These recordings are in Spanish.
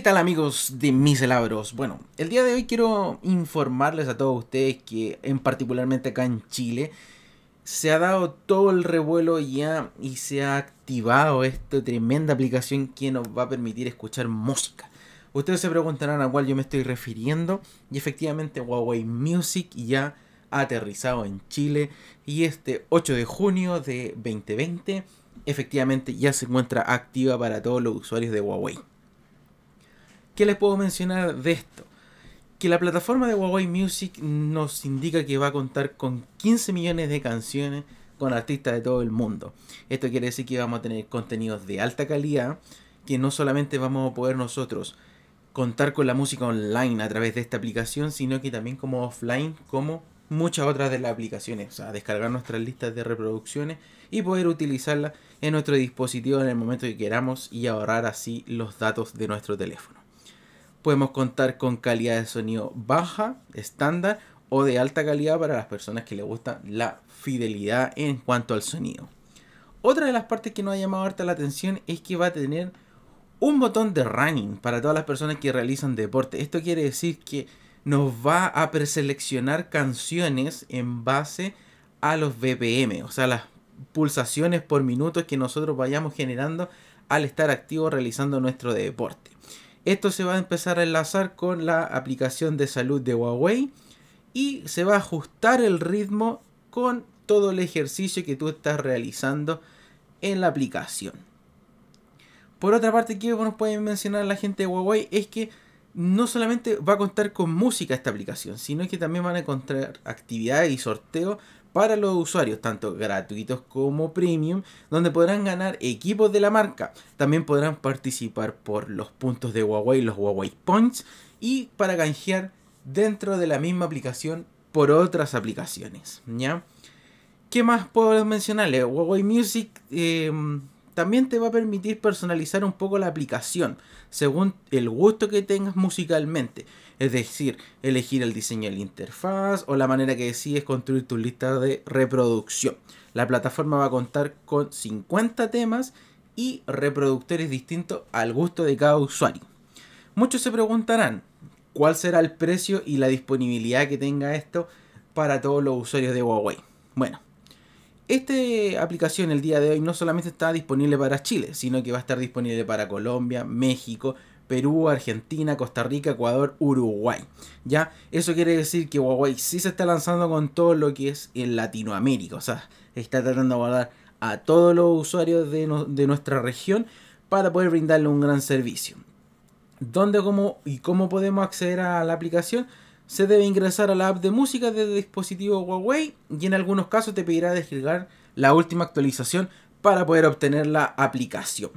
¿Qué tal amigos de Miselabros? Bueno, el día de hoy quiero informarles a todos ustedes que en particularmente acá en Chile se ha dado todo el revuelo ya y se ha activado esta tremenda aplicación que nos va a permitir escuchar música. Ustedes se preguntarán a cuál yo me estoy refiriendo y efectivamente Huawei Music ya ha aterrizado en Chile y este 8 de junio de 2020 efectivamente ya se encuentra activa para todos los usuarios de Huawei. ¿Qué les puedo mencionar de esto? Que la plataforma de Huawei Music nos indica que va a contar con 15 millones de canciones con artistas de todo el mundo. Esto quiere decir que vamos a tener contenidos de alta calidad, que no solamente vamos a poder nosotros contar con la música online a través de esta aplicación, sino que también como offline, como muchas otras de las aplicaciones, o sea, descargar nuestras listas de reproducciones y poder utilizarla en nuestro dispositivo en el momento que queramos y ahorrar así los datos de nuestro teléfono. Podemos contar con calidad de sonido baja, estándar o de alta calidad para las personas que les gusta la fidelidad en cuanto al sonido. Otra de las partes que nos ha llamado harta la atención es que va a tener un botón de running para todas las personas que realizan deporte. Esto quiere decir que nos va a preseleccionar canciones en base a los BPM, o sea, las pulsaciones por minuto que nosotros vayamos generando al estar activo realizando nuestro deporte. Esto se va a empezar a enlazar con la aplicación de salud de Huawei y se va a ajustar el ritmo con todo el ejercicio que tú estás realizando en la aplicación. Por otra parte, que nos pueden mencionar la gente de Huawei es que no solamente va a contar con música esta aplicación, sino que también van a encontrar actividades y sorteos para los usuarios, tanto gratuitos como premium, donde podrán ganar equipos de la marca. También podrán participar por los puntos de Huawei, los Huawei Points, y para canjear dentro de la misma aplicación por otras aplicaciones. ¿ya? ¿Qué más puedo mencionarle Huawei Music eh, también te va a permitir personalizar un poco la aplicación según el gusto que tengas musicalmente. Es decir, elegir el diseño de la interfaz o la manera que decides construir tu lista de reproducción. La plataforma va a contar con 50 temas y reproductores distintos al gusto de cada usuario. Muchos se preguntarán cuál será el precio y la disponibilidad que tenga esto para todos los usuarios de Huawei. Bueno, esta aplicación el día de hoy no solamente está disponible para Chile, sino que va a estar disponible para Colombia, México, Perú, Argentina, Costa Rica, Ecuador, Uruguay. ¿Ya? Eso quiere decir que Huawei sí se está lanzando con todo lo que es en Latinoamérica. O sea, está tratando de guardar a todos los usuarios de, de nuestra región para poder brindarle un gran servicio. ¿Dónde cómo, y cómo podemos acceder a la aplicación? se debe ingresar a la app de música desde dispositivo Huawei y en algunos casos te pedirá descargar la última actualización para poder obtener la aplicación.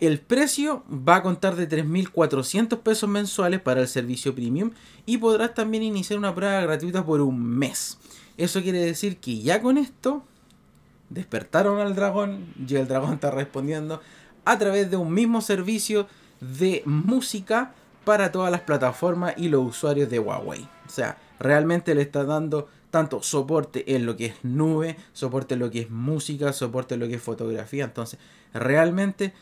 El precio va a contar de 3.400 pesos mensuales para el servicio premium y podrás también iniciar una prueba gratuita por un mes. Eso quiere decir que ya con esto despertaron al dragón y el dragón está respondiendo a través de un mismo servicio de música para todas las plataformas y los usuarios de Huawei. O sea, realmente le está dando tanto soporte en lo que es nube, soporte en lo que es música, soporte en lo que es fotografía. Entonces, realmente,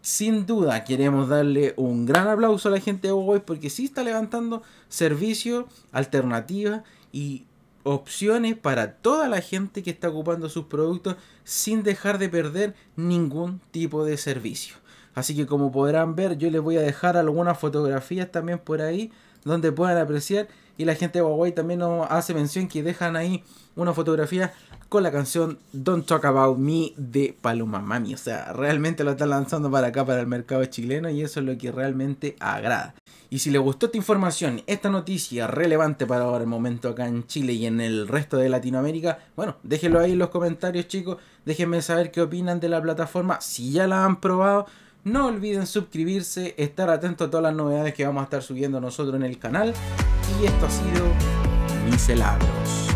sin duda, queremos darle un gran aplauso a la gente de Huawei porque sí está levantando servicios, alternativas y opciones para toda la gente que está ocupando sus productos sin dejar de perder ningún tipo de servicio. Así que como podrán ver, yo les voy a dejar algunas fotografías también por ahí donde puedan apreciar. Y la gente de Huawei también nos hace mención que dejan ahí una fotografía con la canción Don't Talk About Me de Paloma Mami. O sea, realmente lo están lanzando para acá, para el mercado chileno y eso es lo que realmente agrada. Y si les gustó esta información, esta noticia relevante para ahora el momento acá en Chile y en el resto de Latinoamérica, bueno, déjenlo ahí en los comentarios chicos, déjenme saber qué opinan de la plataforma, si ya la han probado, no olviden suscribirse, estar atentos a todas las novedades que vamos a estar subiendo nosotros en el canal. Y esto ha sido Miselabros.